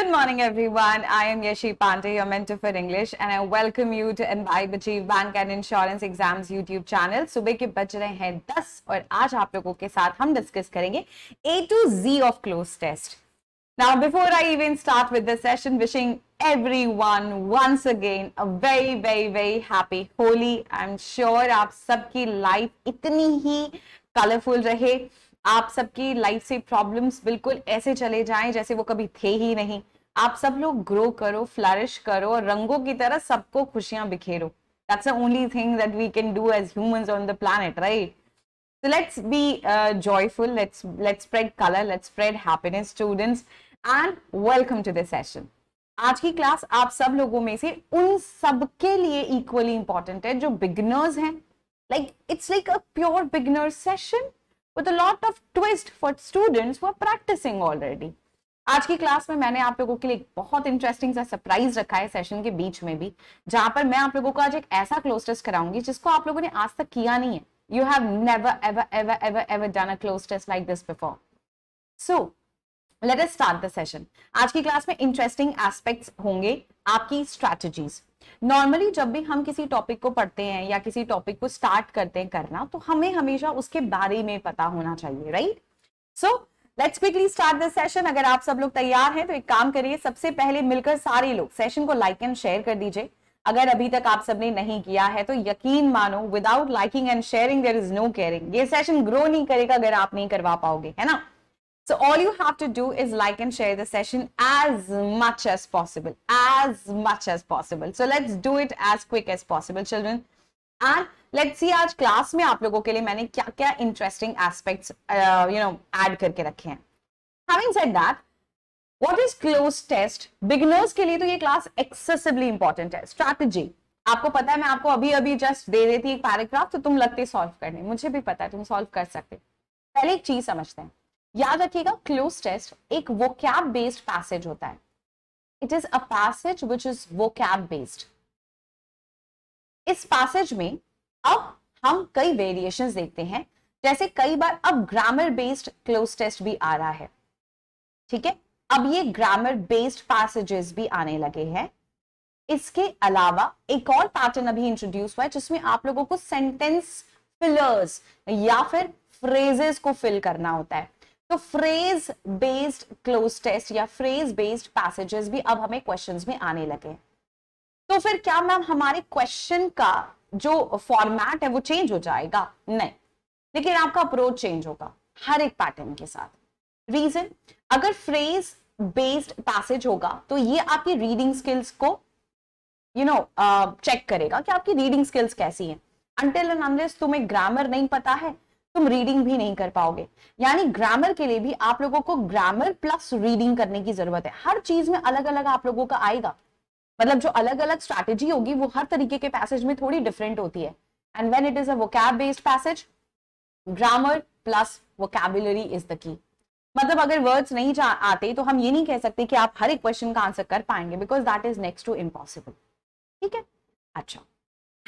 Good morning, everyone. I am Yashi Pandey, your mentor for English, and I welcome you to Imbibe Achieve Bank and Insurance Exams YouTube channel. Sube ki बज रहे हैं 10 और आज आप लोगों के साथ हम discuss करेंगे A to Z of close test. Now, before I even start with the session, wishing everyone once again a very, very, very happy Holi. I'm sure आप सबकी life इतनी colorful. कलरफुल आप सबकी लाइफ से problems बिल्कुल ऐसे चले जाएं जैसे वो कभी थे ही नहीं आप सब लोग ग्रो करो फ्लरिश करो और रंगों की तरह सबको खुशियां बिखेरो that's the only thing that we can do as humans on the planet right so let's be joyful let's let's spread colour let's spread happiness students and welcome to the session आज की class आप सब लोगों में से उन सब के लिए इक्वली इंपॉर्टेंट है जो बिगनर्स हैं like it's like a pure beginner session with a lot of twist for students who are practicing already. आज की क्लास में मैंने आप लोगों के लिए बहुत इंटरेस्टिंग सा सरप्राइज रखा है सेशन के बीच में भी जहां पर मैं आप लोगों को आज एक ऐसा क्लोज टेस्ट कराऊंगी जिसको आप लोगों ने आज तक किया नहीं है you have never ever ever ever ever done a cloze test like this before so let's start the session आज की क्लास में इंटरेस्टिंग एस्पेक्ट्स होंगे आपकी स्ट्रैटेजीज नॉर्मली जब भी हम किसी टॉपिक को पढ़ते हैं या किसी टॉपिक को स्टार्ट करते हैं करना तो हमें हमेशा उसके बारे में पता होना चाहिए right so let's quickly start this session अगर आप सब लोग तैयार हैं तो एक काम करिए सबसे पहले मिलकर सारे लोग सेशन को लाइक एंड शेयर कर दीजिए अगर अभी तक आप सबने नहीं किया है तो यकीन मानो without liking and sharing there is no caring ये सेशन ग्रो नहीं करेगा अगर आप नहीं करवा पाओगे है ना So all you have to do is like and share the session as much as possible, as much as possible. So let's do it as quick as possible, children. And let's see aaj class mein aap logo ke liye maine kya kya interesting aspects uh, you know add karke rakhe hain having said that what is cloze test beginners ke liye to ye class excessively important hai strategy आपको पता है मैं आपको अभी अभी just they देती एक paragraph तो तुम लगते सॉल्व करने मुझे भी पता है तुम सॉल्व कर सकते पहले एक चीज समझते हैं याद रखिएगा क्लोज टेस्ट एक वोकैब बेस्ड पैसेज होता है it is a passage which is vocab based इस पैसेज में अब हम कई वेरिएशन देखते हैं जैसे कई बार अब ग्रामर बेस्ड क्लोज टेस्ट भी आ रहा है ठीक है अब ये ग्रामर बेस्ड पैसेजेस भी आने लगे हैं इसके अलावा एक और पैटर्न अभी इंट्रोड्यूस हुआ है जिसमें आप लोगों को सेंटेंस फिलर्स या फिर फ्रेजेस को फिल करना होता है तो फ्रेज बेस्ड क्लोज टेस्ट या फ्रेज बेस्ड पैसेजेस भी अब हमें क्वेश्चन में आने लगे तो फिर क्या मैम हमारे क्वेश्चन का जो फॉर्मेट है वो चेंज हो जाएगा नहीं लेकिन आपका अप्रोच चेंज होगा हर एक पैटर्न के साथ रीजन अगर फ्रेज बेस्ड पैसेज होगा तो ये आपकी रीडिंग स्किल्स को यू नो चेक करेगा कि आपकी रीडिंग स्किल्स कैसी है अंटिल एंड अनलेस तुम्हें ग्रामर नहीं पता है तुम रीडिंग भी नहीं कर पाओगे यानी ग्रामर के लिए भी आप लोगों को ग्रामर प्लस रीडिंग करने की जरूरत है हर चीज में अलग अलग आप लोगों का आएगा मतलब जो अलग अलग स्ट्रैटेजी होगी वो हर तरीके के पैसेज में थोड़ी डिफरेंट होती है and when it is a vocab based passage grammar plus vocabulary is the key मतलब अगर वर्ड्स नहीं आते तो हम ये नहीं कह सकते कि आप हर एक क्वेश्चन का आंसर कर पाएंगे because that is next to impossible ठीक है अच्छा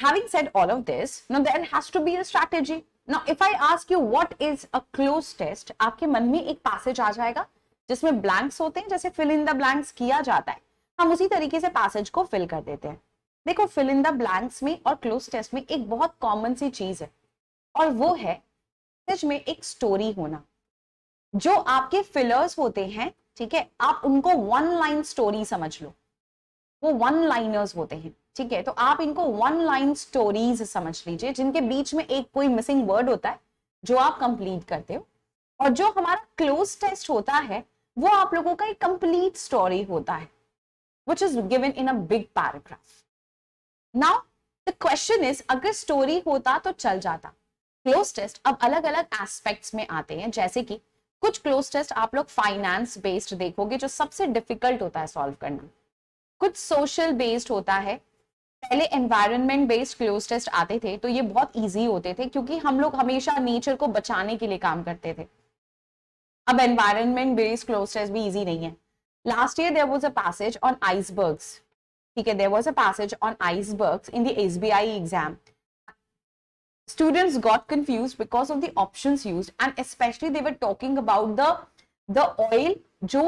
having said all of this no there has to be a strategy now if I ask you what is a cloze test आपके मन में एक पैसेज आ जाएगा जिसमें ब्लैंक्स होते हैं जैसे फिल इन द ब्लैंक्स किया जाता है हम उसी तरीके से पैसेज को फिल कर देते हैं देखो फिल इन द ब्लैंक्स में और क्लोज टेस्ट में एक बहुत कॉमन सी चीज है और वो है पैसेज में एक स्टोरी होना जो आपके फिलर्स होते हैं ठीक है आप उनको वन लाइन स्टोरी समझ लो वो वन लाइनर्स होते हैं ठीक है तो आप इनको वन लाइन स्टोरीज समझ लीजिए जिनके बीच में एक कोई मिसिंग वर्ड होता है जो आप कंप्लीट करते हो और जो हमारा क्लोज टेस्ट होता है वो आप लोगों का एक कंप्लीट स्टोरी होता है which is given in a big paragraph now the question is अगर स्टोरी होता तो चल जाता क्लोज टेस्ट अब अलग अलग एस्पेक्ट्स में आते हैं जैसे कि कुछ क्लोज टेस्ट आप लोग फाइनेंस बेस्ड देखोगे जो सबसे डिफिकल्ट होता है सॉल्व करना कुछ सोशल बेस्ड होता है पहले एनवायरमेंट बेस्ड क्लोज टेस्ट आते थे तो ये बहुत ईजी होते थे क्योंकि हम लोग हमेशा नेचर को बचाने के लिए काम करते थे अब एनवायरमेंट बेस्ड क्लोज टेस्ट भी ईजी नहीं है last year there was a passage on icebergs ठीक है there was a passage on icebergs in the S B I exam students got confused because of the options used and especially they were talking about the the oil जो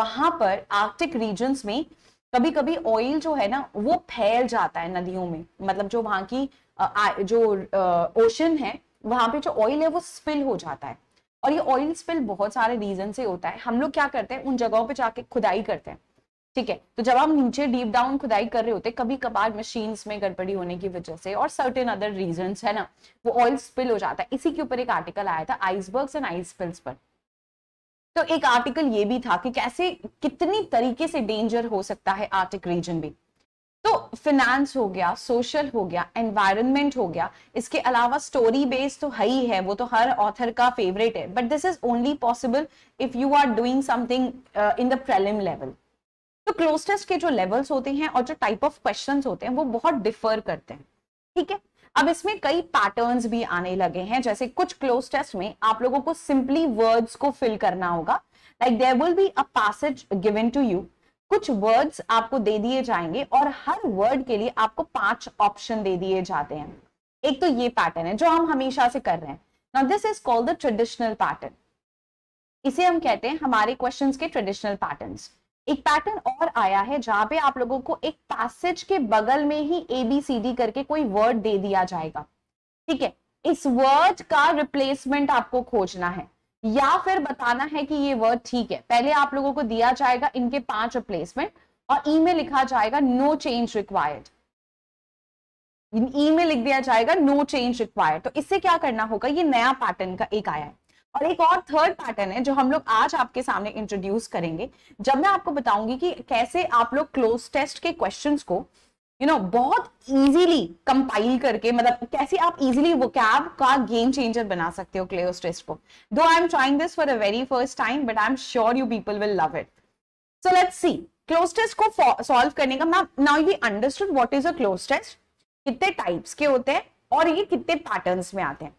वहां पर Arctic regions में कभी कभी oil जो है ना वो फैल जाता है नदियों में मतलब जो वहां की जो ओशन है वहां पे जो ऑयल है वो स्पिल हो जाता है और ये ऑयल स्पिल बहुत सारे रीजन से होता है हम लोग क्या करते हैं उन जगहों पे जाके खुदाई करते हैं ठीक है तो जब हम नीचे डीप डाउन खुदाई कर रहे होते हैं कभी कभार मशीन्स में गड़बड़ी होने की वजह से और सर्टेन अदर रीजन है ना वो ऑयल स्पिल हो जाता है इसी के ऊपर एक आर्टिकल आया था आइसबर्ग्स एंड आइस स्पिल्स पर तो एक आर्टिकल ये भी था कि कैसे कितनी तरीके से डेंजर हो सकता है आर्टिक रीजन भी तो फिनेंस हो गया सोशल हो गया एनवायरमेंट हो गया इसके अलावा स्टोरी बेस्ड तो है ही है वो तो हर ऑथर का फेवरेट है but this is only possible if you are doing something in the prelim level तो क्लोजेस्ट के जो लेवल्स होते हैं और जो टाइप ऑफ क्वेश्चंस होते हैं वो बहुत डिफर करते हैं ठीक है अब इसमें कई पैटर्न्स भी आने लगे हैं जैसे कुछ क्लोज टेस्ट में आप लोगों को सिंपली वर्ड्स को फिल करना होगा like there will be a passage given to you कुछ वर्ड्स आपको दे दिए जाएंगे और हर वर्ड के लिए आपको पांच ऑप्शन दे दिए जाते हैं एक तो ये पैटर्न है जो हम हमेशा से कर रहे हैं now this is called the traditional pattern इसे हम कहते हैं हमारे क्वेश्चंस के ट्रेडिशनल पैटर्न्स एक पैटर्न और आया है जहां पे आप लोगों को एक पैसेज के बगल में ही एबीसीडी करके कोई वर्ड दे दिया जाएगा ठीक है इस वर्ड का रिप्लेसमेंट आपको खोजना है या फिर बताना है कि ये वर्ड ठीक है पहले आप लोगों को दिया जाएगा इनके पांच रिप्लेसमेंट और ई में लिखा जाएगा नो चेंज रिक्वायर्ड ई में लिख दिया जाएगा नो चेंज रिक्वायर्ड तो इससे क्या करना होगा ये नया पैटर्न का एक आया है और एक और थर्ड पैटर्न है जो हम लोग आज आपके सामने इंट्रोड्यूस करेंगे जब मैं आपको बताऊंगी कि कैसे आप लोग क्लोज टेस्ट के क्वेश्चंस को यू you नो know, बहुत इजीली कंपाइल करके मतलब कैसे आप इजीली वो कैब का गेम चेंजर बना सकते हो क्लोज टेस्ट को दो I am trying this for a very first time but I am sure you people will love it so let see cloze test को सॉल्व करने का ma'am now you understood what is a cloze test कितने types के होते हैं और ये कितने पैटर्न में आते हैं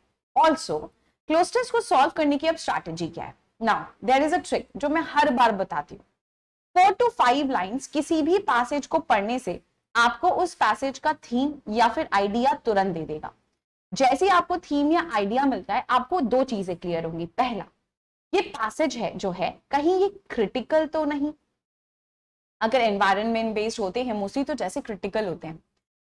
ऑल्सो क्लोस्टर्स को सॉल्व करने की अब स्ट्रैटेजी क्या है now there is a trick जो मैं हर बार बताती हूँ फोर टू फाइव लाइंस किसी भी पैसेज को पढ़ने से आपको उस पैसेज का थीम या फिर आइडिया तुरंत दे देगा जैसे आपको थीम या आइडिया मिलता है आपको दो चीजें क्लियर होंगी पहला ये पैसेज है जो है कहीं ये क्रिटिकल तो नहीं अगर एनवायरमेंट बेस्ड होते हैं मोस्टली तो जैसे क्रिटिकल होते हैं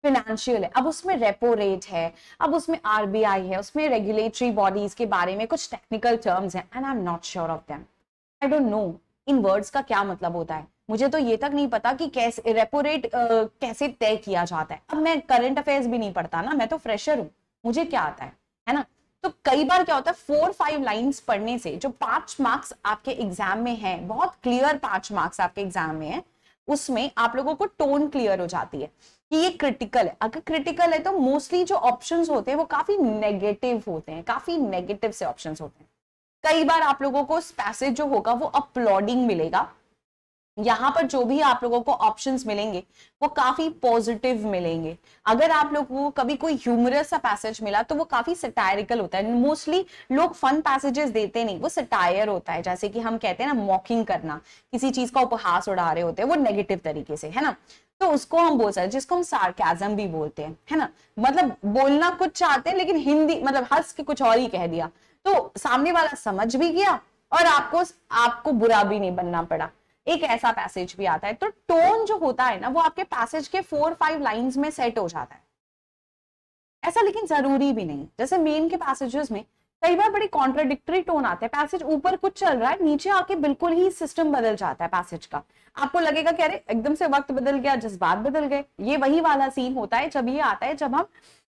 फिनेंशियल है अब उसमें रेपो रेट है अब उसमें आरबीआई है उसमें रेगुलेटरी बॉडीज के बारे में कुछ टेक्निकल टर्म्स हैं and I am not sure of them I don't know in words का क्या मतलब होता है मुझे तो ये तक नहीं पता कि कैसे रेपो रेट uh, कैसे तय किया जाता है अब मैं करंट अफेयर्स भी नहीं पढ़ता ना मैं तो फ्रेशर हूँ मुझे क्या आता है है ना तो कई बार क्या होता है फोर फाइव लाइन्स पढ़ने से जो पांच मार्क्स आपके एग्जाम में है बहुत क्लियर पांच मार्क्स आपके एग्जाम में है उसमें आप लोगों को टोन क्लियर हो जाती है कि ये क्रिटिकल है अगर क्रिटिकल है तो मोस्टली जो ऑप्शंस होते हैं वो काफी नेगेटिव होते हैं काफी नेगेटिव से ऑप्शंस होते हैं कई बार आप लोगों को पैसेज जो होगा वो अपलॉडिंग मिलेगा यहाँ पर जो भी आप लोगों को ऑप्शंस मिलेंगे वो काफी पॉजिटिव मिलेंगे अगर आप लोगों को कभी कोई ह्यूमरस सा पैसेज मिला तो वो काफी सटायरिकल होता है मोस्टली लोग फन पैसेजेस देते नहीं वो सटायर होता है जैसे कि हम कहते हैं ना मॉकिंग करना किसी चीज का उपहास उड़ा रहे होते हैं वो नेगेटिव तरीके से है ना तो उसको हम बोल सकते हैं जिसको हम सार्केजम भी बोलते हैं है ना मतलब बोलना कुछ चाहते हैं लेकिन हिंदी मतलब हंस के कुछ और ही कह दिया तो सामने वाला समझ भी गया और आपको आपको बुरा भी नहीं बनना पड़ा एक ऐसा पैसेज भी आता है तो टोन जो होता है ना वो आपके पैसेज के फोर फाइव लाइंस में सेट हो जाता है ऐसा लेकिन जरूरी भी नहीं जैसे मेन के पैसेजेस में कई बार बड़ी कॉन्ट्राडिक्टरी टोन आते हैं पैसेज ऊपर कुछ चल रहा है नीचे आके बिल्कुल ही सिस्टम बदल जाता है पैसेज का आपको लगेगा कि अरे एकदम से वक्त बदल गया जज्बात बदल गए ये वही वाला सीन होता है जब ये आता है जब हम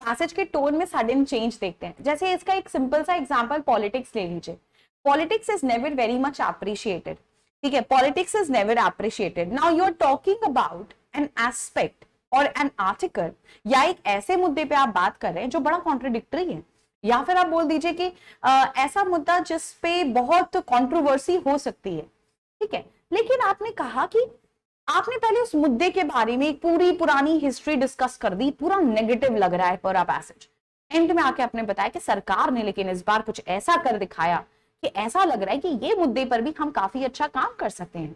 पैसेज के टोन में सडन चेंज देखते हैं जैसे इसका एक सिंपल सा एग्जाम्पल पॉलिटिक्स ले लीजिए politics is never very much appreciated ठीक है politics is never appreciated now you are talking about an aspect or an article या एक ऐसे मुद्दे पे आप बात कर रहे हैं जो बड़ा कॉन्ट्रोडिक्टरी है या फिर आप बोल दीजिए कि आ, ऐसा मुद्दा जिस पे बहुत कंट्रोवर्सी हो सकती है ठीक है लेकिन आपने कहा कि आपने पहले उस मुद्दे के बारे में एक पूरी पुरानी हिस्ट्री डिस्कस कर दी पूरा नेगेटिव लग रहा है पर आप पैसेज एंड में आके आपने बताया कि सरकार ने लेकिन इस बार कुछ ऐसा कर दिखाया कि ऐसा लग रहा है कि ये मुद्दे पर भी हम काफी अच्छा काम कर सकते हैं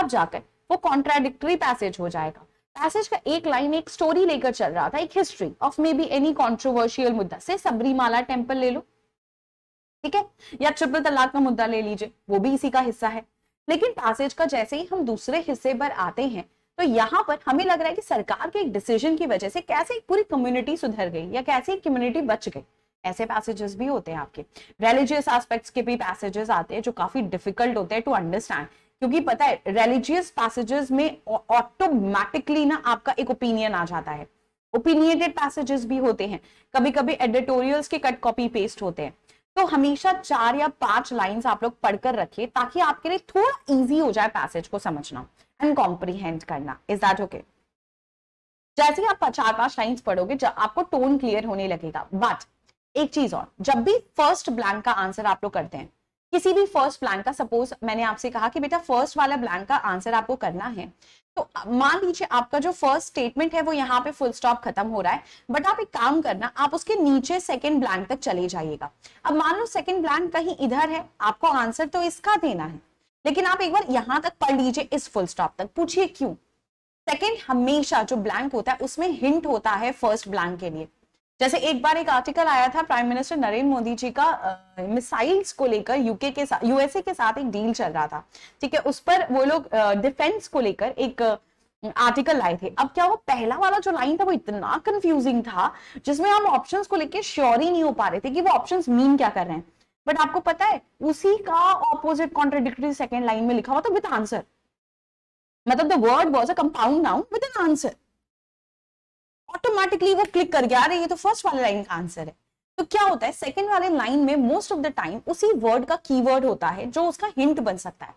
अब जाकर वो कॉन्ट्राडिक्टरी पैसेज हो जाएगा पैसेज का एक लाइन एक स्टोरी लेकर चल रहा था एक history of maybe any controversial मुद्दा से सबरीमाला टेम्पल ले लो ठीक है या ट्रिपल तलाक का मुद्दा ले लीजिए वो भी इसी का हिस्सा है लेकिन पैसेज का जैसे ही हम दूसरे हिस्से पर आते हैं तो यहाँ पर हमें लग रहा है कि सरकार के एक डिसीजन की वजह से कैसे एक पूरी कम्युनिटी सुधर गई या कैसे एक कम्युनिटी बच गई ऐसे पैसेजेस भी होते हैं आपके रिलीजियस एस्पेक्ट्स के भी पैसेजेस आते हैं जो काफी डिफिकल्ट होते हैं टू अंडरस्टैंड क्योंकि पता है रिलीजियस पैसेजेस में ऑटोमेटिकली ना आपका एक ओपिनियन आ जाता है ओपिनियटेड पैसेजेस भी होते हैं कभी कभी एडिटोरियल्स के कट कॉपी पेस्ट होते हैं तो हमेशा चार या पांच लाइंस आप लोग पढ़कर रखिए ताकि आपके लिए थोड़ा इजी हो जाए पैसेज को समझना एंड कॉम्प्रीहेंड करना इज दैट ओके जैसे ही आप चार पांच लाइन्स पढ़ोगे आपको टोन क्लियर होने लगेगा बट एक चीज और जब भी फर्स्ट ब्लैंक का आंसर आप लोग करते हैं किसी भी फर्स्ट ब्लैंक का सपोज मैंने आपसे कहा कि बेटा फर्स्ट वाला ब्लैंक का आंसर आपको करना है तो मान लीजिए आपका जो फर्स्ट स्टेटमेंट है वो यहाँ पे फुल स्टॉप खत्म हो रहा है बट आप एक काम करना आप उसके नीचे सेकंड ब्लैंक तक चले जाइएगा अब मान लो सेकंड ब्लैंक कहीं इधर है आपको आंसर तो इसका देना है लेकिन आप एक बार यहाँ तक पढ़ लीजिए इस फुल स्टॉप तक पूछिए क्यों सेकेंड हमेशा जो ब्लैंक होता है उसमें हिंट होता है फर्स्ट ब्लैंक के लिए जैसे एक बार एक आर्टिकल आया था प्राइम मिनिस्टर नरेंद्र मोदी जी का मिसाइल्स को लेकर यूके के साथ यूएसए के साथ एक डील चल रहा था ठीक है उस पर वो लोग डिफेंस को लेकर एक आर्टिकल लाए थे अब क्या वो पहला वाला जो लाइन था वो इतना कंफ्यूजिंग था जिसमें हम ऑप्शंस को लेकर श्योर ही नहीं हो पा रहे थे कि वो ऑप्शंस मीन क्या कर रहे हैं बट आपको पता है उसी का ऑपोजिट कॉन्ट्रोडिक्टरी सेकेंड लाइन में लिखा हुआ था विद आंसर मतलब the word was a compound noun with an answer automatically वो क्लिक कर गया अरे ये तो फर्स्ट वाले लाइन का आंसर है तो क्या होता है सेकंड वाले लाइन में मोस्ट ऑफ द टाइम उसी वर्ड का कीवर्ड होता है जो उसका हिंट बन सकता है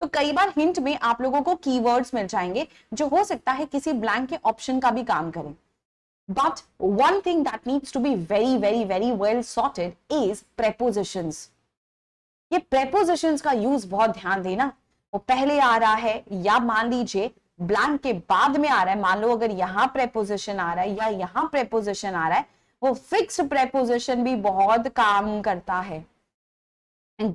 तो कई बार हिंट में आप लोगों को कीवर्ड्स मिल जाएंगे जो हो सकता है किसी ब्लैंक के ऑप्शन का भी काम करें but one thing that needs to be very very very well sorted is preposition ये प्रेपोजिशन का यूज बहुत ध्यान देना वो पहले आ रहा है या मान लीजिए ब्लैंक के बाद में आ रहा है मान लो अगर यहाँ प्रेपोजिशन आ रहा है या यहाँ प्रेपोजिशन आ रहा है वो फिक्स्ड प्रेपोजिशन भी बहुत काम करता है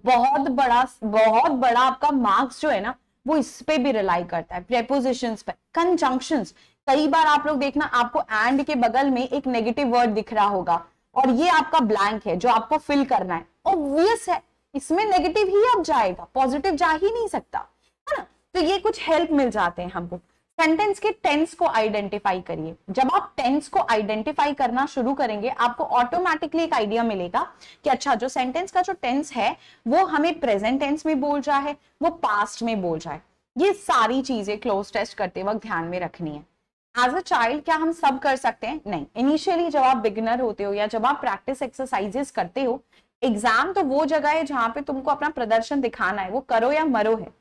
बहुत बड़ा बहुत बड़ा आपका मार्क्स जो है ना वो इस पे भी रिलाई करता है प्रेपोजिशन पे कंजंक्शन कई बार आप लोग देखना आपको एंड के बगल में एक नेगेटिव वर्ड दिख रहा होगा और ये आपका ब्लैंक है जो आपको फिल करना है ऑब्वियस है इसमें नेगेटिव ही अब जाएगा पॉजिटिव जा ही नहीं सकता है ना तो ये कुछ हेल्प मिल जाते हैं हमको सेंटेंस के टेंस को आइडेंटिफाई करिए जब आप टेंस को आइडेंटिफाई करना शुरू करेंगे आपको ऑटोमेटिकली एक आइडिया मिलेगा कि अच्छा जो सेंटेंस का जो टेंस है वो हमें प्रेजेंट टेंस में बोल जाए वो पास्ट में बोल जाए ये सारी चीजें क्लोज टेस्ट करते वक्त ध्यान में रखनी है एज अ चाइल्ड क्या हम सब कर सकते हैं नहीं इनिशियली जब आप बिगिनर होते हो या जब आप प्रैक्टिस एक्सरसाइजेस करते हो एग्जाम तो वो जगह है जहां पे तुमको अपना प्रदर्शन दिखाना है वो करो या मरो है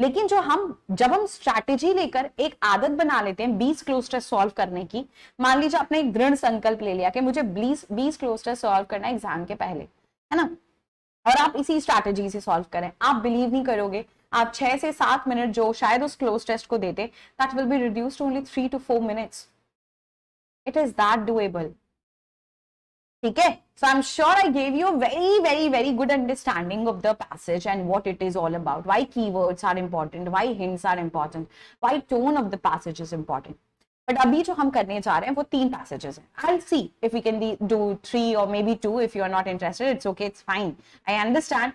लेकिन जो हम जब हम स्ट्रैटेजी लेकर एक आदत बना लेते हैं बीस क्लोस्टर सॉल्व करने की मान लीजिए आपने एक दृढ़ संकल्प ले लिया कि मुझे बीस बीस क्लोस्टर सॉल्व करना एग्जाम के पहले है ना और आप इसी स्ट्रैटेजी से सॉल्व करें आप बिलीव नहीं करोगे आप छह से सात मिनट जो शायद उस क्लोज टेस्ट को देते that will be reduced only three to four minutes it is that doable ठीक है so I am sure I gave you very very very good understanding of the passage and what it is all about why key words are important why hints are important why tone of the passage is important but अभी जो हम करने जा रहे हैं वो तीन passages हैं I see if you can do three और maybe two if you are not interested it's okay it's fine I understand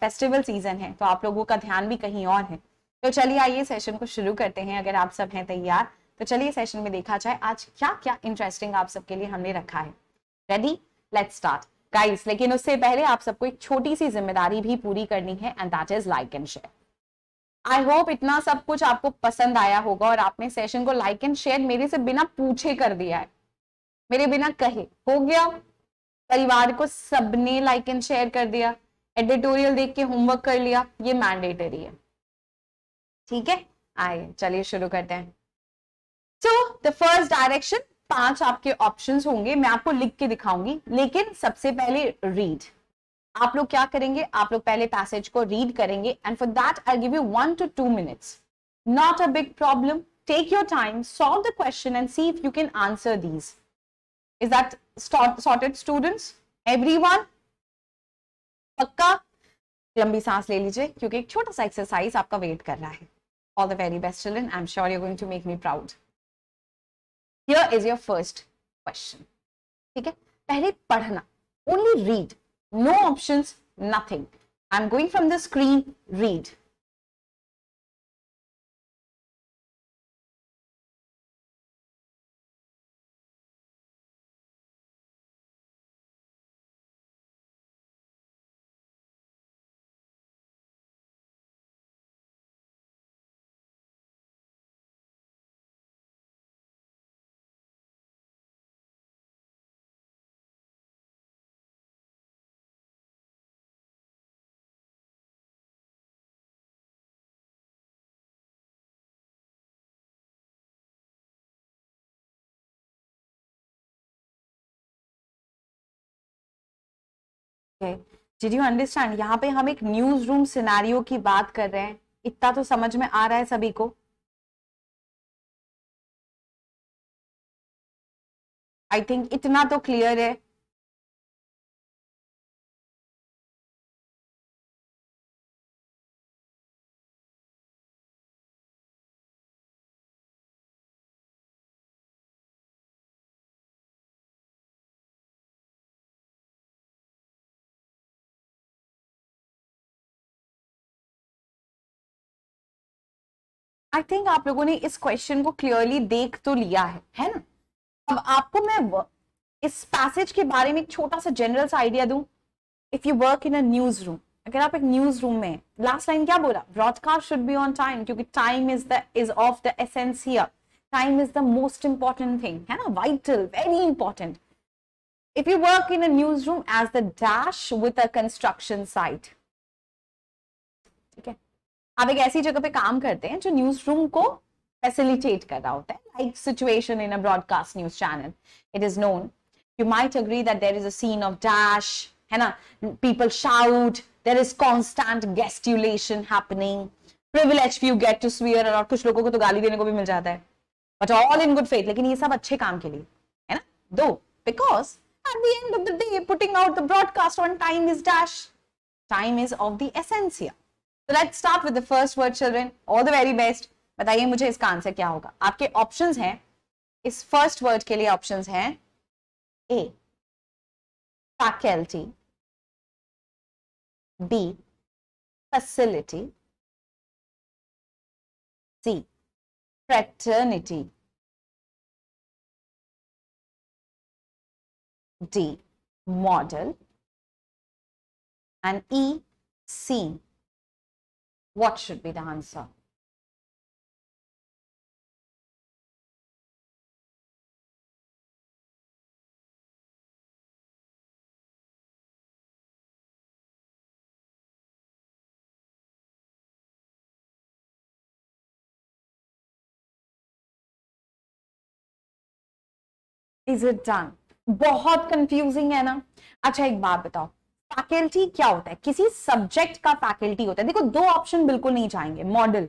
festival season है तो आप लोगों का ध्यान भी कहीं और है तो चलिए आइए सेशन को शुरू करते हैं अगर आप सब हैं तैयार तो चलिए सेशन में देखा जाए आज क्या क्या इंटरेस्टिंग आप सबके लिए हमने रखा है रेडी लेट्स स्टार्ट गाइस लेकिन उससे पहले आप सबको एक छोटी सी जिम्मेदारी भी पूरी करनी है and that is like and share I hope इतना सब कुछ आपको पसंद आया होगा और आपने सेशन को लाइक एंड शेयर मेरे से बिना पूछे कर दिया है मेरे बिना कहे हो गया परिवार को सबने लाइक एंड शेयर कर दिया एडिटोरियल देख के होमवर्क कर लिया ये मैंडेटरी है ठीक है आइए चलिए शुरू करते हैं सो द फर्स्ट डायरेक्शन पांच आपके ऑप्शंस होंगे मैं आपको लिख के दिखाऊंगी लेकिन सबसे पहले रीड आप लोग क्या करेंगे आप लोग पहले पैसेज को रीड करेंगे and for that I give you one two two minutes not a problem take Take time time, the question question and see if you can answer these. Is that sorted students? Everyone? पक्का लंबी सांस ले लीजिए क्योंकि एक छोटा सा exercise आपका वेट कर रहा है all the very best children I am sure you going to make me proud here is your first question okay padhna. only read no options nothing i'm going from the screen read did you understand यहाँ पे हम एक news room scenario की बात कर रहे हैं इतना तो समझ में आ रहा है सभी को आई थिंक इतना तो क्लियर है आई थिंक आप लोगों ने इस क्वेश्चन को क्लियरली देख तो लिया है है ना अब आपको मैं इस पैसेज के बारे में एक छोटा सा जनरल सा आइडिया दू if you work in a news room अगर आप एक न्यूज रूम में लास्ट टाइम क्या बोला broadcast should be on time क्योंकि time is the is of the essence time is the most important thing है ना vital very important if you work in news room as the dash with a आप एक ऐसी जगह पे काम करते हैं जो न्यूज रूम को फैसिलिटेट कर रहा होता है like situation in a broadcast news channel it is known you might agree that there is a scene of dash है ना people shout there is constant gesticulation happening privilege you get to swear और कुछ लोगों को तो गाली देने को भी मिल जाता है but all in good faith लेकिन ये सब अच्छे काम के लिए है ना though because at the end of the day putting out the broadcast on time is dash time is of the essence तो let's start with the first word children all the very best बताइए मुझे इसका answer क्या होगा आपके option हैं इस first word के लिए ऑप्शन हैं A faculty B facility C fraternity D model and E C What should be the answer? is it done बहुत कंफ्यूजिंग है ना अच्छा एक बात बताओ फैकल्टी क्या होता है किसी सब्जेक्ट का फैकल्टी होता है देखो दो ऑप्शन बिल्कुल नहीं जाएंगे model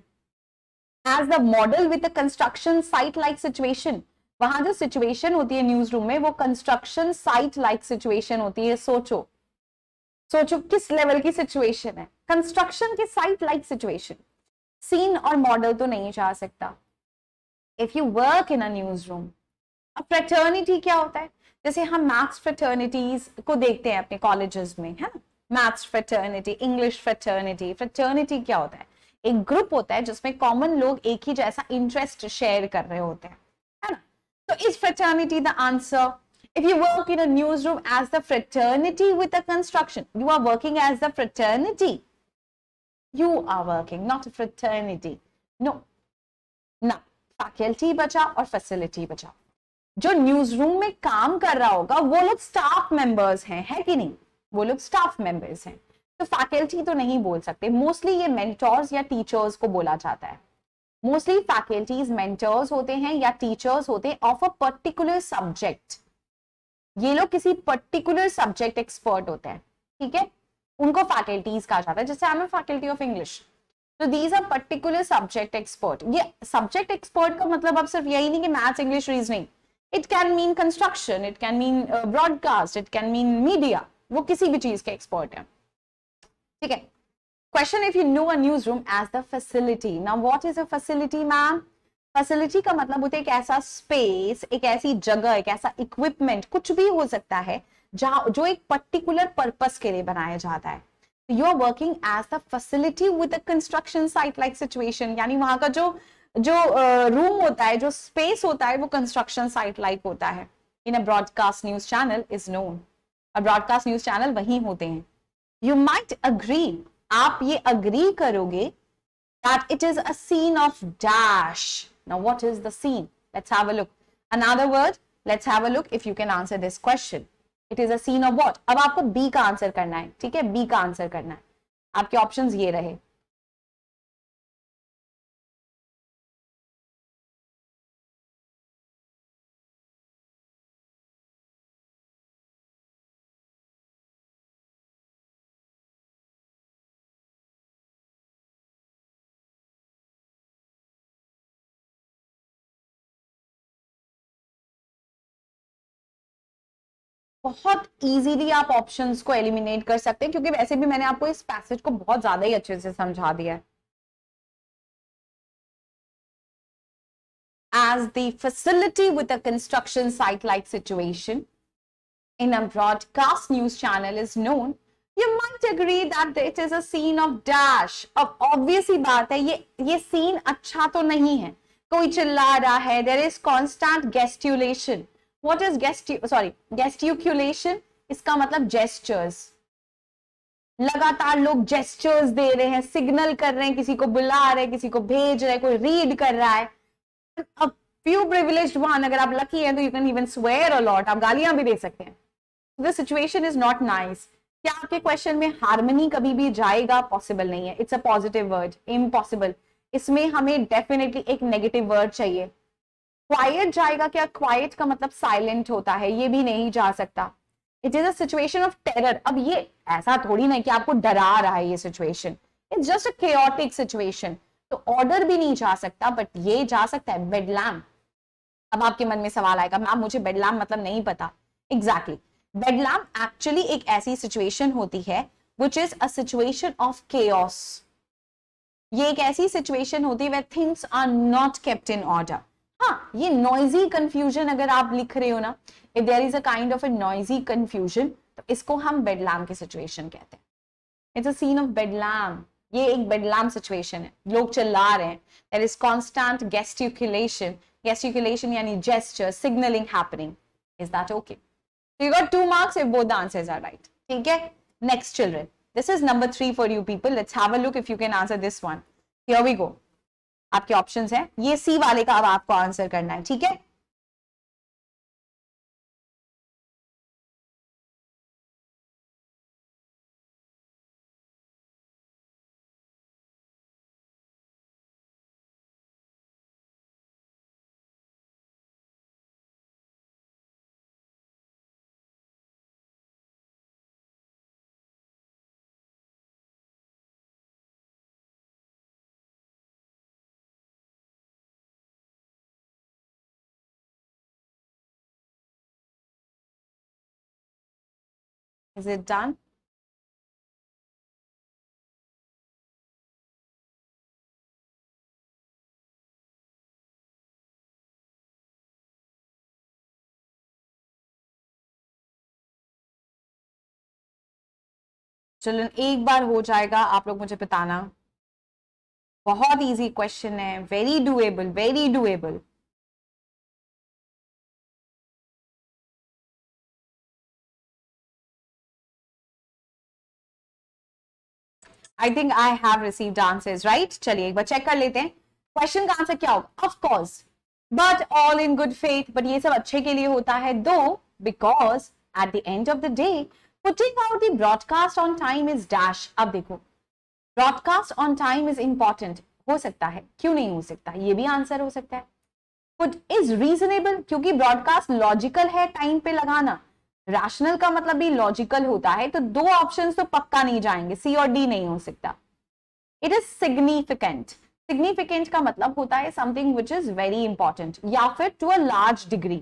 as the model with construction site like situation वहां जो सिचुएशन होती है न्यूज रूम में वो कंस्ट्रक्शन साइट लाइक सिचुएशन होती है सोचो सोचो किस लेवल की सिचुएशन है कंस्ट्रक्शन की साइट लाइक सिचुएशन सीन और मॉडल तो नहीं जा सकता if you work in a news room अब फ्रेटर्निटी क्या होता है जैसे हम मैथ्स फ्रटर्निटीज को देखते हैं अपने कॉलेजेस में है ना maths fraternity English fraternity fraternity क्या होता है एक ग्रुप होता है जिसमें कॉमन लोग एक ही जैसा इंटरेस्ट शेयर कर रहे होते हैं है ना तो इस fraternity the answer if you work in news room as the fraternity with you are working as the fraternity you are working not a fraternity no ना फैकल्टी बचाओ और फैसिलिटी बचाओ जो न्यूज रूम में काम कर रहा होगा वो लोग स्टाफ मेंबर्स हैं है कि नहीं वो लोग स्टाफ मेंबर्स हैं तो फैकल्टी तो नहीं बोल सकते मोस्टली ये मेंटर्स या टीचर्स को बोला जाता है मोस्टली फैकल्टीज मेंटर्स होते हैं या टीचर्स होते हैं ऑफ अ पर्टिकुलर सब्जेक्ट ये लोग किसी पर्टिकुलर सब्जेक्ट एक्सपर्ट होते हैं ठीक है उनको फैकल्टीज कहा जाता है जैसे I am faculty of English तो these are particular subject expert ये सब्जेक्ट एक्सपर्ट का मतलब अब सिर्फ यही नहीं कि maths English reasoning it can mean construction it can mean broadcast it can mean media वो किसी भी चीज के एक्सपर्ट है ठीक है question if you know a news room as the facility now what is a facility ma'am facility का मतलब होता है एक ऐसा स्पेस एक ऐसी जगह एक ऐसा इक्विपमेंट कुछ भी हो सकता है जहां जो एक पर्टिकुलर पर्पस के लिए बनाया जाता है you are working as the facility with a construction site like situation यानी वहां का जो जो रूम होता है जो स्पेस होता है वो कंस्ट्रक्शन साइट लाइक होता है in a broadcast news channel is known a broadcast news channel वही होते हैं यू माइट अग्री आप ये अग्री करोगे that it is a scene of dash now what is the scene let's have a look another word let's have a look if you can answer this question it is a scene of what अब आपको B का answer करना है ठीक है B का answer करना है आपके ऑप्शंस ये रहे बहुत इजीली आप ऑप्शंस को एलिमिनेट कर सकते हैं क्योंकि वैसे भी मैंने आपको इस पैसेज को बहुत ज्यादा ही अच्छे से समझा दिया है as the facility with a construction site like situation in a broadcast news channel is known you might agree that it is an of dash अब ऑब्वियस ही बात है ये ये सीन अच्छा तो नहीं है कोई चिल्ला रहा है there is constant gesticulation what is gest sorry gesticulation इसका मतलब जेस्टर्स लगातार लोग जेस्टर्स दे रहे हैं सिग्नल कर रहे हैं किसी को बुला रहे हैं किसी को भेज रहे हैं कोई रीड कर रहा है अब फ्यू प्रिविलेज वन अगर आप लकी हैं तो you can even swear a lot आप गालियां भी दे सकते हैं the situation is not nice क्या आपके क्वेश्चन में हारमोनी कभी भी जाएगा पॉसिबल नहीं है it's a positive word impossible इसमें हमें डेफिनेटली एक नेगेटिव वर्ड चाहिए क्वाइट जाएगा क्या क्वाइट का मतलब साइलेंट होता है ये भी नहीं जा सकता it is a situation of terror अब ये ऐसा थोड़ी ना कि आपको डरा रहा है ये situation it's just attic situation तो ऑर्डर भी नहीं जा सकता बट ये जा सकता है बेडलैम अब आपके मन में सवाल आएगा मैम मुझे बेडलैम मतलब नहीं पता एग्जैक्टली बेडलैम एक्चुअली एक ऐसी सिचुएशन होती है विच इज अचुएशन ऑफ के ये एक ऐसी सिचुएशन होती है way things are not kept in order हाँ ये नॉइजी कंफ्यूजन अगर आप लिख रहे हो ना if there is a kind of a noisy confusion तो इसको हम बेडलाम की सिचुएशन कहते हैं it's a scene of bedlam ये एक बेडलाम सिचुएशन है लोग चिल्ला रहे हैं देर इज कॉन्स्टेंट गेस्टिकुलेशन गेस्टिकुलेशन यानी gesture signalling happening is that okay you got two marks if both the answers are right ठीक है next children this is number three for you people let's have a look if you can answer this one here we go आपके option है ये सी वाले का अब आपको answer करना है ठीक है Is it done? चलो एक बार हो जाएगा आप लोग मुझे बताना बहुत इजी क्वेश्चन है very doable very doable I think I have received answers right चलिए एक बार चेक कर लेते हैं क्वेश्चन का आंसर क्या होगा of course but all in good faith but ये सब अच्छे के लिए होता है though because at the end of the day putting out the broadcast on time is dash अब देखो broadcast on time is important हो सकता है क्यों नहीं हो सकता ये भी आंसर हो सकता है पुट इज रीजनेबल क्योंकि ब्रॉडकास्ट लॉजिकल है टाइम पे लगाना रैशनल का मतलब भी लॉजिकल होता है तो दो ऑप्शन तो पक्का नहीं जाएंगे सी और डी नहीं हो सकता इट इज सिग्निफिकेंट सिग्निफिकेंट का मतलब होता है something which is very important या फिर टू अ लार्ज डिग्री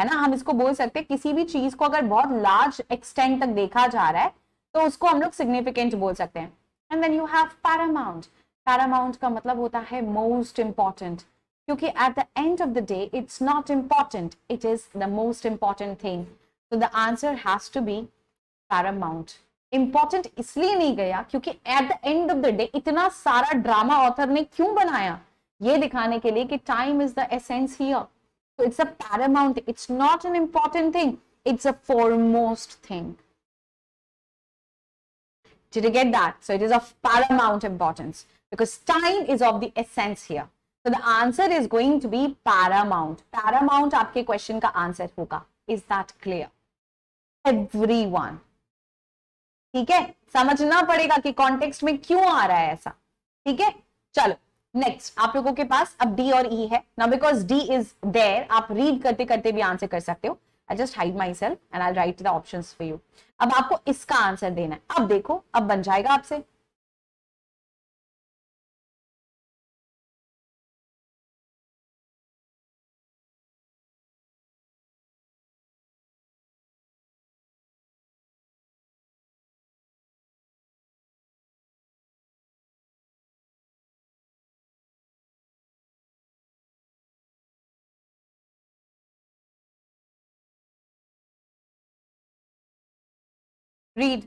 है ना हम इसको बोल सकते हैं किसी भी चीज को अगर बहुत लार्ज एक्सटेंट तक देखा जा रहा है तो उसको हम लोग सिग्निफिकेंट बोल सकते हैं and then you have paramount paramount का मतलब होता है मोस्ट इंपॉर्टेंट क्योंकि at the end of the day it's not important it is the most important thing तो the answer has to be paramount important इसलिए नहीं गया क्योंकि at the end of the day इतना सारा ड्रामा ऑथर ने क्यों बनाया ये दिखाने के लिए कि time is the essence here So it's a paramount it's not an important thing it's a foremost thing Did you get that? So it is of paramount importance because time is of the essence here. So the answer is going to be paramount. Paramount आपके question का answer होगा. Is that clear? Everyone ठीक है समझना पड़ेगा कि context में क्यों आ रहा है ऐसा ठीक है चलो नेक्स्ट आप लोगों के पास अब डी और ई e है ना बिकॉज डी इज देयर आप रीड करते करते भी आंसर कर सकते हो I just hide myself and I write the option for you अब आपको इसका आंसर देना है अब देखो अब बन जाएगा आपसे read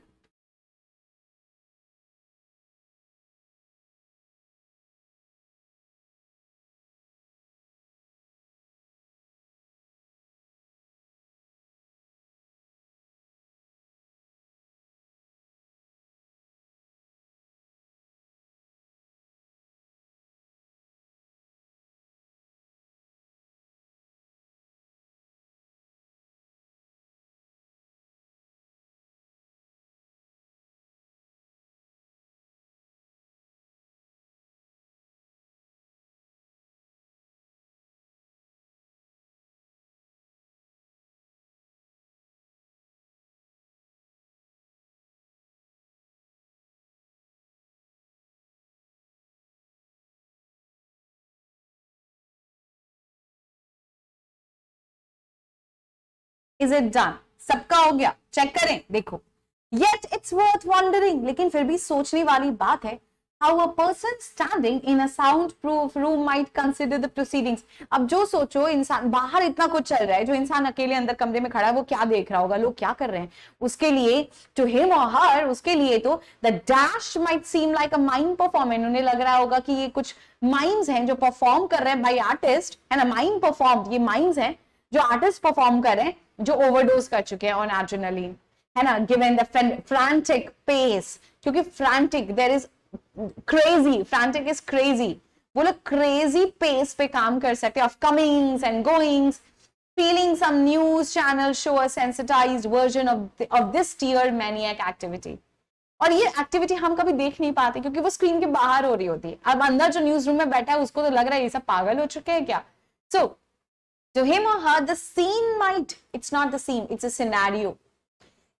इज इट डन सबका हो गया चेक करें देखो येट इट्स वर्थ वॉन्डरिंग लेकिन फिर भी सोचने वाली बात है how a person standing in a sound proof room might consider the proceedings अब जो सोचो इंसान बाहर इतना कुछ चल रहा है जो इंसान अकेले अंदर कमरे में खड़ा है वो क्या देख रहा होगा लोग क्या कर रहे हैं उसके लिए टू हिम और हर उसके लिए तो the dash might seem like a mind performance उन्हें लग रहा होगा कि ये कुछ माइंड हैं जो परफॉर्म कर रहे हैं बाई आर्टिस्ट है ना माइंड परफॉर्म ये माइंड हैं जो आर्टिस्ट परफॉर्म कर रहे हैं जो ओवरडोज कर चुके हैं ऑन एड्रेनालिन है ना गिवन द फ्रांटिक पेस क्योंकि frantic there is crazy frantic is crazy वो लोग क्रेजी पेस पे काम कर सकते of comings and goings feeling some news channel show a sensitized version of this tier this tiered maniac और ये activity हम कभी देख नहीं पाते क्योंकि वो स्क्रीन के बाहर हो रही होती है अब अंदर जो न्यूज रूम में बैठा है उसको तो लग रहा है ये सब पागल हो चुके हैं क्या so so, To him or her, the scene might, it's not the scene, it's a scenario.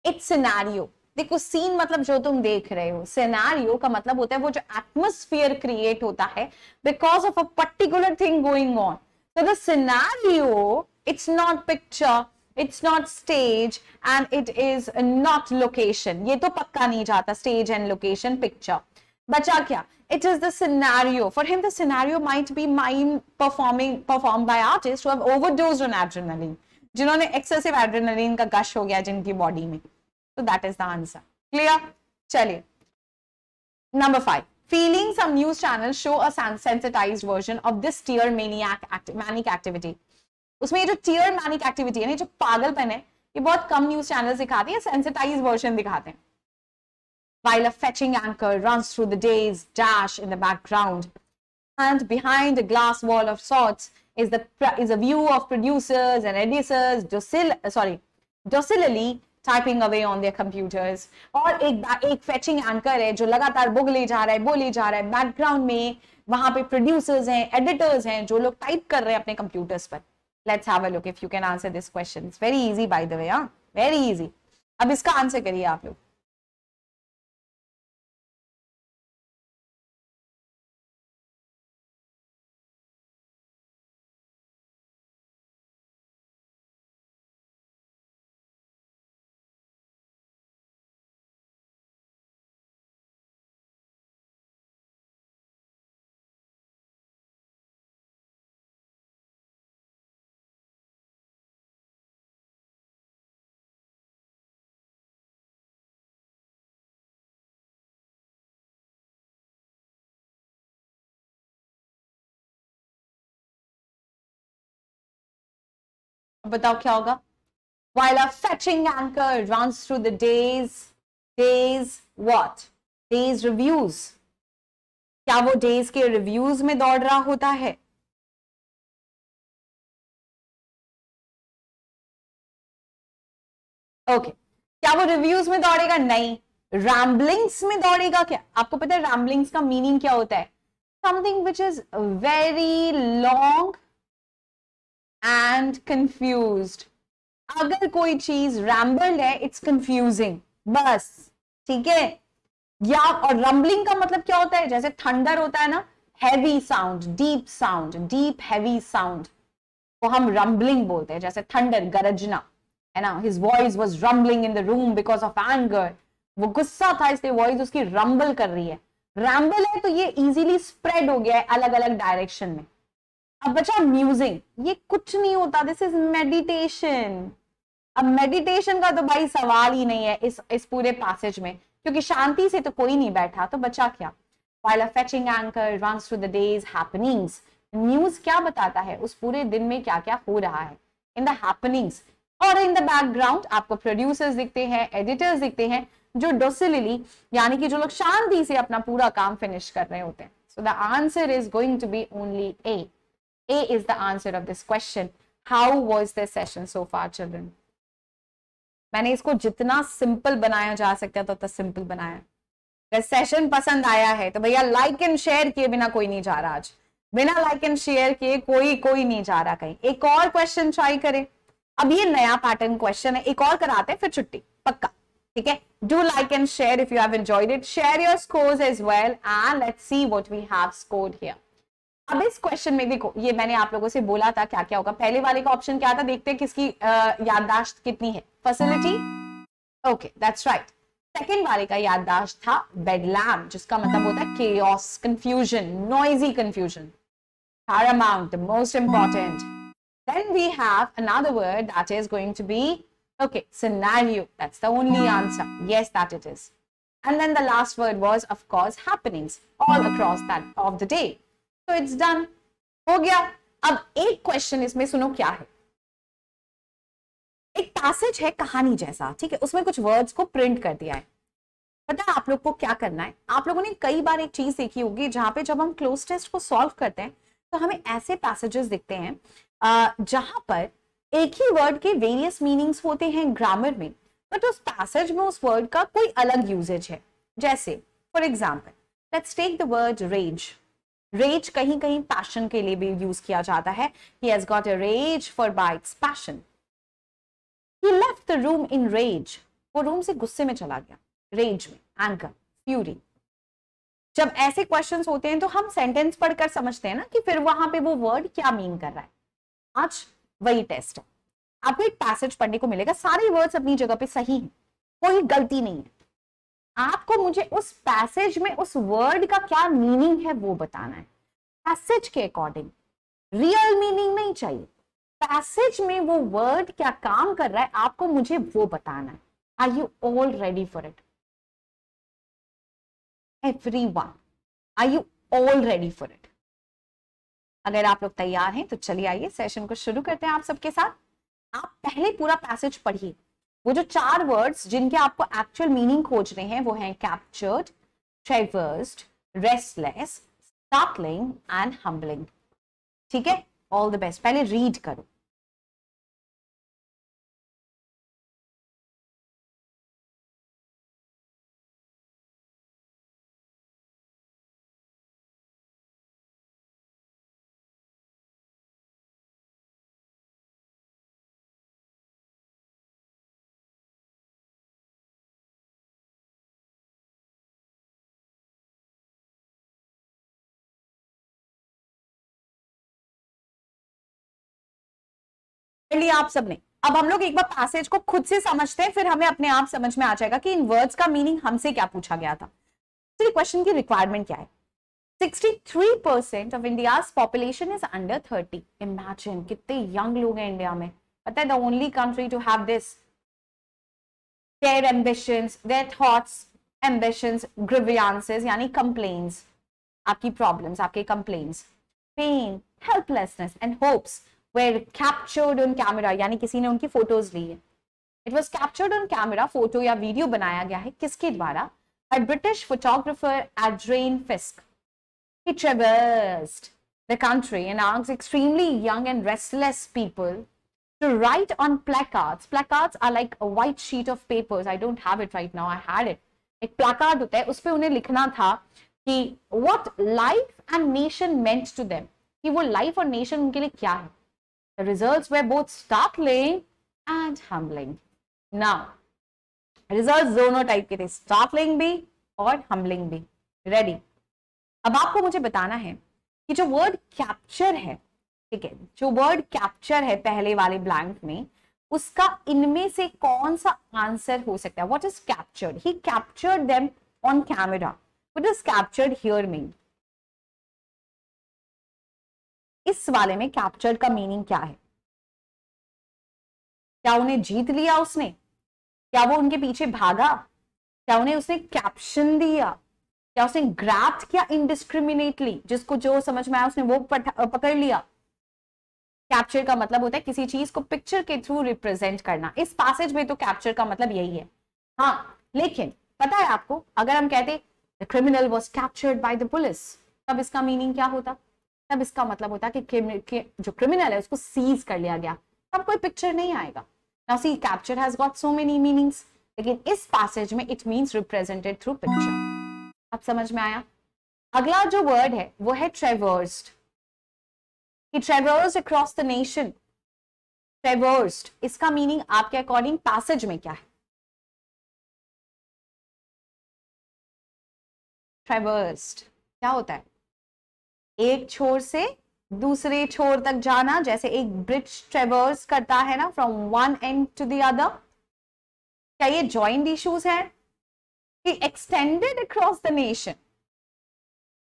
It's scenario. देखो सीन मतलब जो तुम देख रहे हो सिनेरियो का मतलब होता है वो जो एटमोस्फियर क्रिएट होता है because of a particular thing going on so the scenario it's not picture it's not stage and it is not location ये तो पक्का नहीं जाता स्टेज एंड लोकेशन पिक्चर बचा क्या it is scenario for him scenario might be mind performing perform by artist overdose on adrenaline जिन्होंने excessive adrenaline का gush हो गया जिनकी बॉडी में तो that is the answer clear चलिए number five feeling some news channel show अंसिटाइज version of this tier maniac activity उसमें ये जो टीयर मैनिक एक्टिविटी है ना जो पागलपन है ये बहुत कम न्यूज चैनल दिखाते हैं सेंसिटाइज वर्जन दिखाते हैं while a fetching anchor runs through the day's dash in the background. And behind a glass wall of sorts is the is a view of producers and editors docil, uh, sorry, docilely typing away on their computers. Or a fetching anchor hai, jo lagatar bogle ja rahe, bole background Me, wahan pe producers and editors hain, jo log type their computers par. Let's have a look if you can answer this question. It's very easy by the way, very easy. Ab iska answer kariye aap बताओ क्या होगा while a fetching anchor runs through the days days what days reviews क्या वो days के reviews में दौड़ रहा होता है ओके okay. क्या वो रिव्यूज में दौड़ेगा नहीं रैम्बलिंग्स में दौड़ेगा क्या आपको पता है रैम्बलिंग्स का मीनिंग क्या होता है something which is very long and confuse अगर कोई चीज रैम्बल्ड है इट्स कंफ्यूजिंग बस ठीक है या और रंबलिंग का मतलब क्या होता है जैसे थंडर होता है ना heavy sound deep sound deep heavy sound वो हम रंबलिंग बोलते हैं जैसे थंडर गरजना है ना his voice was rumbling in the room because of anger वो गुस्सा था इसलिए वॉइस उसकी रंबल कर रही है रैम्बल है तो ये इजीली स्प्रेड हो गया है अलग अलग डायरेक्शन में अब बचा म्यूजिंग ये कुछ नहीं होता दिस इज मेडिटेशन अब मेडिटेशन का तो भाई सवाल ही नहीं है इस इस पूरे पासेज में क्योंकि शांति से तो कोई नहीं बैठा तो बचा क्या while fetching anchor run through the days happenings news क्या बताता है उस पूरे दिन में क्या क्या हो रहा है इन द हैपनिंग्स और इन द बैकग्राउंड आपको प्रोड्यूसर्स दिखते हैं एडिटर्स दिखते हैं जो डोसिलिली यानी कि जो लोग शांति से अपना पूरा काम फिनिश कर रहे होते हैं so the answer is going to be only a a is the answer of this question how was the session so far children मैंने इसको जितना सिंपल बनाया जा सकता था उतना सिंपल बनाया अगर सेशन पसंद आया है तो भैया लाइक एंड शेयर किए बिना कोई नहीं जा रहा आज बिना लाइक एंड शेयर किए कोई कोई नहीं जा रहा कहीं एक और क्वेश्चन ट्राई करें अब ये नया पैटर्न क्वेश्चन है एक और कराते हैं फिर छुट्टी पक्का ठीक है do like and share if you have enjoyed it share your score as well and let see what we have scored here अब इस क्वेश्चन में देखो ये मैंने आप लोगों से बोला था क्या क्या होगा पहले वाले का ऑप्शन क्या था देखते हैं किसकी याददाश्त कितनी है facility okay that's right second वाले का याददाश्त था बेडलैम जिसका मतलब होता है के कंफ्यूजन नॉइजी कंफ्यूजन हर amount most important then we have another word that is going to be okay scenario that's the only answer yes that it is and then the last word was of course happenings all across that of the day तो it's done हो गया अब एक question इसमें सुनो क्या है एक पैसेज है कहानी जैसा ठीक है उसमें कुछ वर्ड्स को प्रिंट कर दिया है पता है आप लोग को क्या करना है आप लोगों ने कई बार एक चीज देखी होगी जहां पे जब हम क्लोज टेस्ट को सॉल्व करते हैं तो हमें ऐसे पैसेजेस दिखते हैं जहां पर एक ही वर्ड के वेरियस मीनिंग्स होते हैं ग्रामर में बट तो उस पैसेज में उस वर्ड का कोई अलग यूजेज है जैसे for example let's take the word range rage कहीं कहीं पैशन के लिए भी यूज किया जाता है he has got a rage for bikes passion he left the room in rage वो रूम से गुस्से में चला गया रेज में एंकर फ्यूरी जब ऐसे क्वेश्चंस होते हैं तो हम सेंटेंस पढ़कर समझते हैं ना कि फिर वहां पे वो वर्ड क्या मीन कर रहा है आज वही टेस्ट है आपको एक पैसेज पढ़ने को मिलेगा सारे वर्ड्स अपनी जगह पे सही हैं कोई गलती नहीं है आपको मुझे उस पैसेज में उस वर्ड का क्या मीनिंग है वो बताना है पैसेज के अकॉर्डिंग रियल मीनिंग नहीं चाहिए पैसेज में वो वर्ड क्या काम कर रहा है आपको मुझे वो बताना है are you all ready for it every one are you all ready for it अगर आप लोग तैयार हैं तो चलिए आइए सेशन को शुरू करते हैं आप सबके साथ आप पहले पूरा पैसेज पढ़िए वो जो चार वर्ड्स जिनके आपको एक्चुअल मीनिंग खोजने हैं वो हैं captured traversed restless startling and humbling ठीक है ऑल द बेस्ट पहले रीड करो लिए आप सबने अब हम लोग एक बार पैसेज को खुद से समझते हैं फिर हमें अपने आप समझ में आ जाएगा कि इन वर्ड्स का मीनिंग हमसे क्या पूछा गया था क्वेश्चन की रिक्वायरमेंट क्या है 63% of India's population is under 30 imagine कितने यंग लोग हैं इंडिया में पता है the only country to have this their ambitions their thoughts ambitions grievances यानी कंप्लेंट्स आपकी प्रॉब्लम्स आपके complaints pain helplessness and hopes were captured on camera yani kisi ne unki photos li hai it was captured on camera photo ya video banaya gaya hai kiske dwara a British photographer Adrian Fisk. He traversed the country and asked extremely young and restless people to write on placards. Placards are like a white sheet of papers. I don't have it right now. I had it. ek placard hota hai us pe unhe likhna tha ki what life and nation meant to them. ki wo life aur nation unke liye kya hai The results were both startling and humbling. Now, result दोनों type के थे startling भी और हमलिंग भी ready अब आपको मुझे बताना है कि जो वर्ड कैप्चर है ठीक है जो वर्ड कैप्चर है पहले वाले ब्लैंक में उसका इनमें से कौन सा आंसर हो सकता है what is captured he captured them on camera what is captured here mean इस वाले में कैप्चर का मीनिंग क्या है क्या उन्हें जीत लिया उसने क्या वो उनके पीछे भागा क्या उन्हें उसने कैप्शन दिया क्या उसने ग्रैप्ट किया इनडिस्क्रिमिनेटली जिसको जो समझ में आया उसने वो पकड़ लिया कैप्चर का मतलब होता है किसी चीज को पिक्चर के थ्रू रिप्रेजेंट करना इस पासेज में तो कैप्चर का मतलब यही है हाँ लेकिन पता है आपको अगर हम कहते criminal was captured by the police तब इसका मीनिंग क्या होता तब इसका मतलब होता है कि जो क्रिमिनल है उसको सीज कर लिया गया तब कोई पिक्चर नहीं आएगा now see capture has got so many meanings लेकिन इस पैसेज में it means represented through picture अब समझ में आया अगला जो वर्ड है वो है traversed he traversed across the nation traversed इसका मीनिंग आपके अकॉर्डिंग पैसेज में क्या है ट्रेवर्स्ड क्या होता है एक छोर से दूसरे छोर तक जाना जैसे एक ब्रिज ट्रेवर्स करता है ना from one end to the other क्या ये ज्वाइंट इश्यूज है he extended across the nation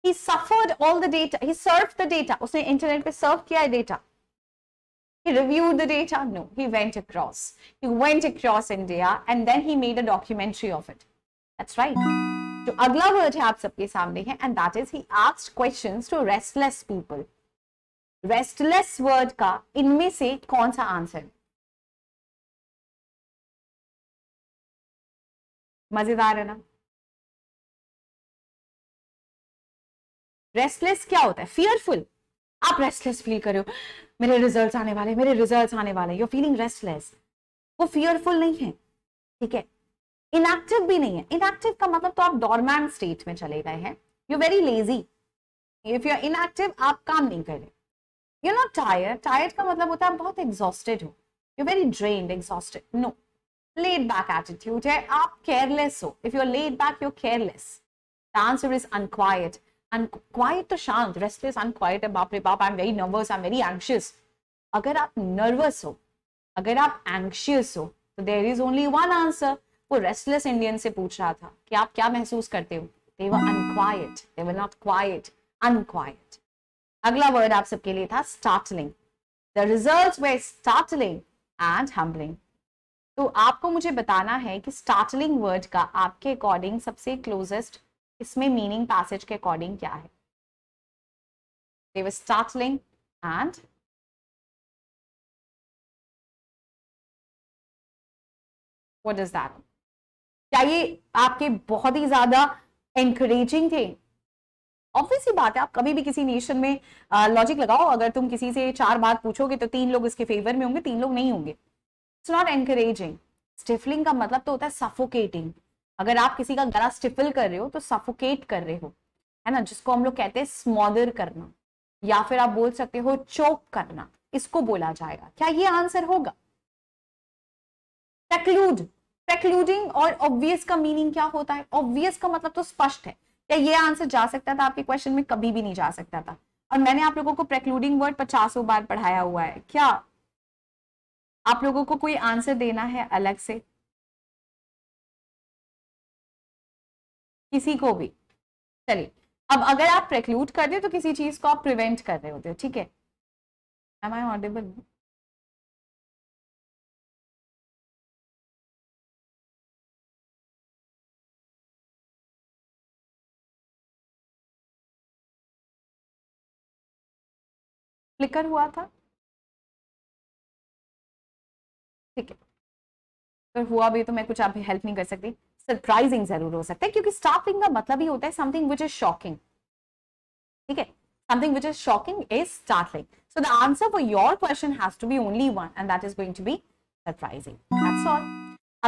he suffered all the data he surfed the data usne internet pe surf kiya hai data he reviewed the data no he went across he went across india and then he made a documentary of it that's right जो तो अगला word है आप सबके सामने है and that is he asked questions to restless people restless word का इनमें से कौन सा आंसर मजेदार है ना रेस्टलेस क्या होता है फियरफुल आप रेस्टलेस फील कर रहे हो मेरे रिजल्ट्स आने वाले मेरे रिजल्ट्स आने वाले यू फीलिंग रेस्टलेस वो फियरफुल नहीं है ठीक है इनएक्टिव भी नहीं है इनएक्टिव का मतलब तो आप डॉर्मैन स्टेट में चले गए हैं you very lazy if you are inactive आप काम नहीं कर रहे यू नॉट टायर्ड टायर्ड का मतलब होता है बहुत एग्जॉस्टेड हो you very drain exhausted no laid back attitude है आप केयरलेस हो if you are laid back your careless answer is unquiet unquiet तो शांत रेस्टलेस अनक्वाइट है बाप रे बाप I am very nervous I am very anxious अगर आप नर्वस हो अगर आप एंशियस हो तो there is only one answer वो रेस्टलेस इंडियन से पूछ रहा था कि आप क्या महसूस करते हो they were unquiet they were not quiet unquiet अगला वर्ड आप सबके लिए था startling the result were startling and humbling तो आपको मुझे बताना है कि स्टार्टलिंग वर्ड का आपके अकॉर्डिंग सबसे क्लोजेस्ट इसमें मीनिंग पैसेज के अकॉर्डिंग क्या है they were startling and what does that mean? क्या ये आपके बहुत ही ज्यादा एनकरेजिंग थे ऑफिस ही बात है आप कभी भी किसी नेशन में लॉजिक लगाओ अगर तुम किसी से चार बात पूछोगे तो तीन लोग इसके फेवर में होंगे तीन लोग नहीं होंगे इट्स नॉट एनकरेजिंग स्टिफलिंग का मतलब तो होता है सफोकेटिंग अगर आप किसी का गला स्टिफल कर रहे हो तो सफोकेट कर रहे हो है ना जिसको हम लोग कहते हैं स्मॉदर करना या फिर आप बोल सकते हो चोक करना इसको बोला जाएगा क्या ये आंसर होगा प्रक्लूड प्रेक्लूडिंग और ऑब्वियस का मीनिंग क्या होता है ऑब्वियस का मतलब तो स्पष्ट है क्या ये आंसर जा सकता था आपके क्वेश्चन में कभी भी नहीं जा सकता था और मैंने आप लोगों को प्रेक्लूडिंग वर्ड पचासों बार पढ़ाया हुआ है क्या आप लोगों को कोई आंसर देना है अलग से किसी को भी चलिए अब अगर आप प्रेक्लूड कर रहे हो तो किसी चीज को आप प्रिवेंट कर रहे होते हो ठीक है एम आई ऑडेबल फ्लिकर हुआ था ठीक है अगर हुआ भी तो मैं कुछ आप हेल्प नहीं कर सकती सरप्राइजिंग जरूर हो सकता है क्योंकि स्टाफिंग का मतलब ही होता है समथिंग विच इज शॉकिंग ठीक है something which is shocking is starting so the answer for your question has to be only one and that is going to be surprising That's all.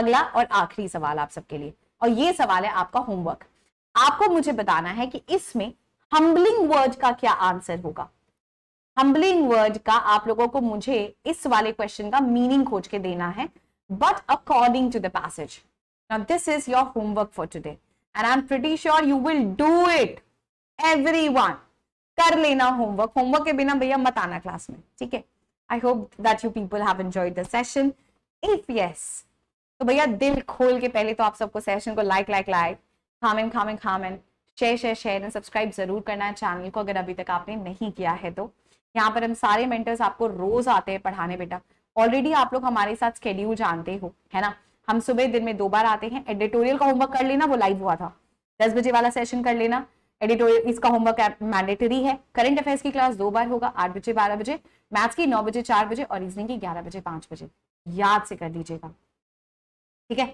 अगला और आखिरी सवाल आप सबके लिए और ये सवाल है आपका होमवर्क आपको मुझे बताना है कि इसमें हम्बलिंग वर्ड का क्या आंसर होगा हम्बलिंग वर्ड का आप लोगों को मुझे इस वाले क्वेश्चन का मीनिंग खोज के देना है but according to the passage now this is your homework for today and I am pretty sure you will do it every कर लेना होमवर्क होमवर्क के बिना भैया मत आना क्लास में ठीक है I hope that you people have enjoyed the session if yes तो भैया दिल खोल के पहले तो आप सबको सेशन को लाइक लाइक लाइक खामेन खामेन खामेन share share share and subscribe जरूर करना है चैनल को अगर अभी तक आपने नहीं किया है तो यहाँ पर हम सारे मेंटर्स आपको रोज आते हैं पढ़ाने बेटा ऑलरेडी आप लोग हमारे साथ स्केड्यूल जानते हो है ना हम सुबह दिन में दो बार आते हैं एडिटोरियल का होमवर्क कर लेना वो लाइव हुआ था दस बजे वाला सेशन कर लेना एडिटोरियल इसका होमवर्क मैंडेटरी है करंट अफेयर्स की क्लास दो बार होगा आठ बजे बारह बजे मैथ्स की नौ बजे चार बजे और रीजनिंग की ग्यारह बजे पांच बजे याद से कर लीजिएगा ठीक है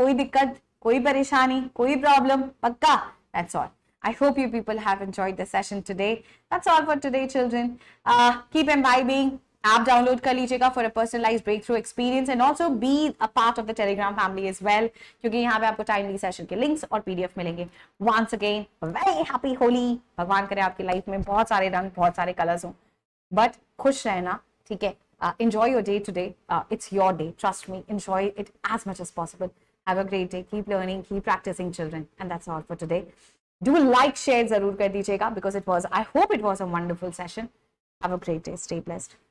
कोई दिक्कत कोई परेशानी कोई प्रॉब्लम पक्का that's all I hope you people have enjoyed the session today. That's all for today, children. Uh, keep imbibing. App download kar lijiyega for a personalized breakthrough experience and also be a part of the Telegram family as well kyunki yahan pe aapko timely session ke links aur PDF milenge Once again, very happy holi bhagwan kare aapki life mein bahut sare rang bahut sare colors ho but khush rehna theek hai uh, enjoy your day today. Uh, it's your day. Trust me. Enjoy it as much as possible. Have a great day. Keep learning. Keep practicing, children. And that's all for today. Do like share जरूर कर दीजिएगा because it was I hope it was a wonderful session have a great day stay blessed